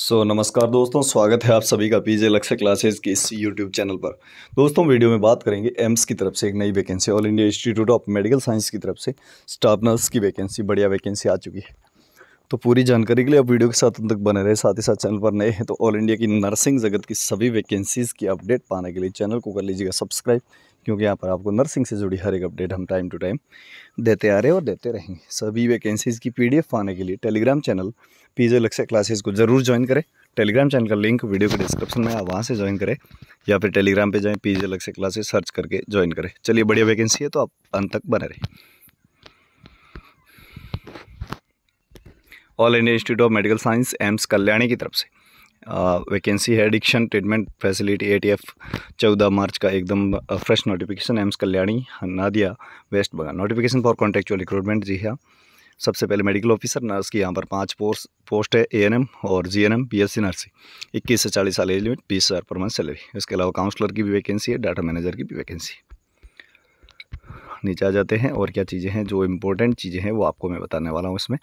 सो so, नमस्कार दोस्तों स्वागत है आप सभी का पीजे लक्ष्य क्लासेस के इस यूट्यूब चैनल पर दोस्तों वीडियो में बात करेंगे एम्स की तरफ से एक नई vacancy All India Institute of Medical Science की तरफ से स्टाफ नर्स की वैकेंसी बढ़िया वैकेंसी आ चुकी है तो पूरी जानकारी के लिए आप वीडियो के साथ अंत तक बने रहे साथ ही साथ चैनल पर नए हैं तो ऑल इंडिया की नर्सिंग जगत की सभी वैकेंसीज़ की अपडेट पाने के लिए चैनल को कर लीजिएगा सब्सक्राइब क्योंकि यहाँ पर आपको नर्सिंग से जुड़ी हर एक अपडेट हम टाइम टू टाइम देते आ रहे हैं और देते रहेंगे सभी वैकेंसीज़ की पीडीएफ पाने के लिए टेलीग्राम चैनल पीजे लक्ष्य क्लासेस को ज़रूर ज्वाइन करें टेलीग्राम चैनल का लिंक वीडियो के डिस्क्रिप्शन में आप वहाँ से ज्वाइन करें या फिर टेलीग्राम पर जाएँ पीजे लक्ष्य क्लासेज सर्च करके ज्वाइन करें चलिए बढ़िया वैकेंसी है तो आप अंत तक बने रहें All India Institute of Medical Science AIIMS Kalyani की तरफ से वैकेंसी है addiction treatment facility A T F चौदह मार्च का एकदम fresh notification AIIMS Kalyani Nadia West Bengal notification for contractual recruitment जी हाँ सबसे पहले मेडिकल ऑफिसर नर्स की यहाँ पर पाँच पोस्ट पोस्ट है ए एन एम और G N M B S C nursing इक्कीस से चालीस साल एज लिमिट बीस हज़ार पर मंथ सैलरी इसके अलावा काउंसलर की भी वैकेंसी है डाटा मैनेजर की भी वैकेंसी है नीचे आ जाते हैं और क्या चीज़ें हैं जो इम्पोर्टेंट चीज़ें हैं वो आपको मैं बताने वाला हूँ इसमें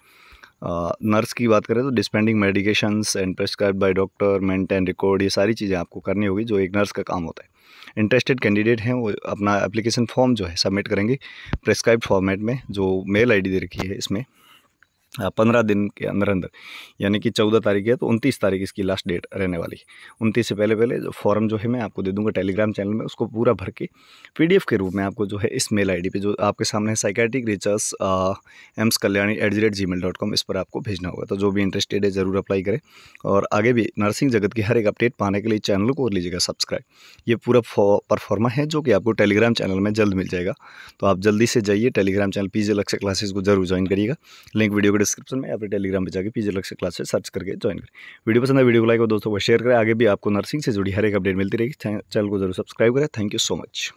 नर्स की बात करें तो dispensing medications and prescribe by doctor maintain record ये सारी चीज़ें आपको करनी होगी जो एक नर्स का काम होता है इंटरेस्टेड कैंडिडेट हैं वो अपना एप्लीकेशन फॉर्म जो है सबमिट करेंगे प्रेस्क्राइब फॉर्मेट में जो मेल आईडी दे रखी है इसमें हाँ, पंद्रह दिन के अंदर अंदर यानी कि चौदह तारीख है तो उनतीस तारीख इसकी लास्ट डेट रहने वाली है उनतीस से पहले पहले जो फॉर्म जो है मैं आपको दे दूंगा टेलीग्राम चैनल में उसको पूरा भर के पीडीएफ के रूप में आपको जो है इस मेल आईडी पे जो आपके सामने है psychiatric research AIIMS Kalyani at the rate Gmail dot com इस पर आपको भेजना होगा तो जो भी इंटरेस्टेड है ज़रूर अप्लाई करें और आगे भी नर्सिंग जगत की हर एक अपडेट पाने के लिए चैनल को लीजिएगा सब्सक्राइब ये पूरा परफॉर्मा है जो कि आपको टेलीग्राम चैनल में जल्द मिल जाएगा तो आप जल्दी से जाइए टेलीग्राम चैनल पी जे लक्ष्य क्लासेस को जरूर ज्वाइन करिएगा लिंक वीडियो वीडियो डिस्क्रिप्शन में या फिर टेलीग्राम पर जाकर पीजी लक्ष्य क्लास से सर्च करके ज्वाइन करें वीडियो पसंद है वीडियो को लाइक और दोस्तों को शेयर करें आगे भी आपको नर्सिंग से जुड़ी हर एक अपडेट मिलती रहेगी चैनल को जरूर सब्सक्राइब करें थैंक यू सो मच